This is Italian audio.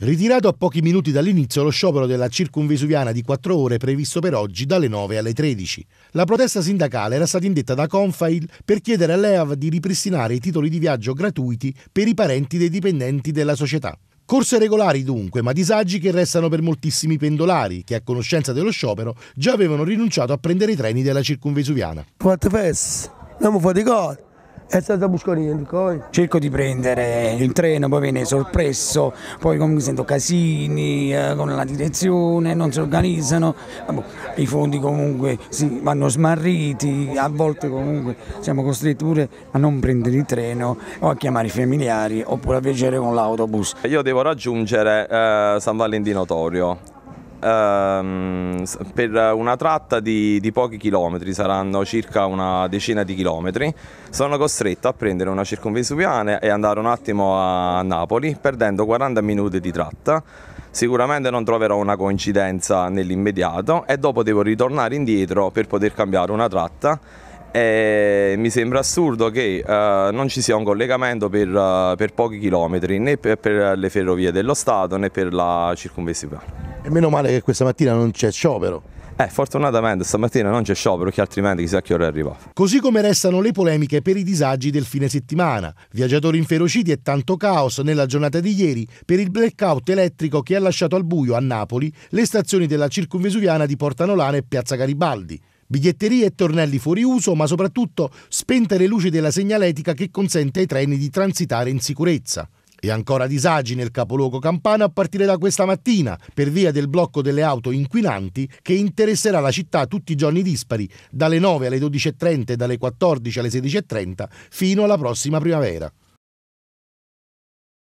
Ritirato a pochi minuti dall'inizio lo sciopero della circunvesuviana di 4 ore previsto per oggi dalle 9 alle 13. La protesta sindacale era stata indetta da Confail per chiedere all'EAV di ripristinare i titoli di viaggio gratuiti per i parenti dei dipendenti della società. Corse regolari dunque, ma disagi che restano per moltissimi pendolari che a conoscenza dello sciopero già avevano rinunciato a prendere i treni della circunvesuviana. Quante pesse? Andiamo fuori di corda è stato stata Buscarini. Cerco di prendere il treno, poi viene sorpresso poi comunque sento casini eh, con la direzione, non si organizzano, i fondi comunque sì, vanno smarriti, a volte comunque siamo costretti pure a non prendere il treno o a chiamare i familiari oppure a viaggiare con l'autobus. Io devo raggiungere eh, San Valentino Torio ehm, per una tratta di, di, pochi chilometri, saranno circa una decina di chilometri, sono costretto a prendere una circonvensuviana e andare un attimo a Napoli, perdendo 40 minuti di tratta. Sicuramente non troverò una coincidenza nell'immediato e dopo devo ritornare indietro per poter cambiare una tratta e mi sembra assurdo che uh, non ci sia un collegamento per, uh, per pochi chilometri né per, per, le ferrovie dello Stato né per la circumvestivale. E meno male che questa mattina non c'è sciopero. Eh, fortunatamente stamattina non c'è sciopero, che altrimenti chissà che ora arriva. Così come restano le polemiche per i disagi del fine settimana. Viaggiatori inferociti e tanto caos nella giornata di ieri per il blackout elettrico che ha lasciato al buio a Napoli le stazioni della circunvesuviana di Portanolana e Piazza Garibaldi. Biglietterie e tornelli fuori uso, ma soprattutto spente le luci della segnaletica che consente ai treni di transitare in sicurezza. E ancora disagi nel capoluogo campano a partire da questa mattina per via del blocco delle auto inquinanti che interesserà la città tutti i giorni dispari, dalle 9 alle 12.30 e dalle 14 alle 16.30 fino alla prossima primavera.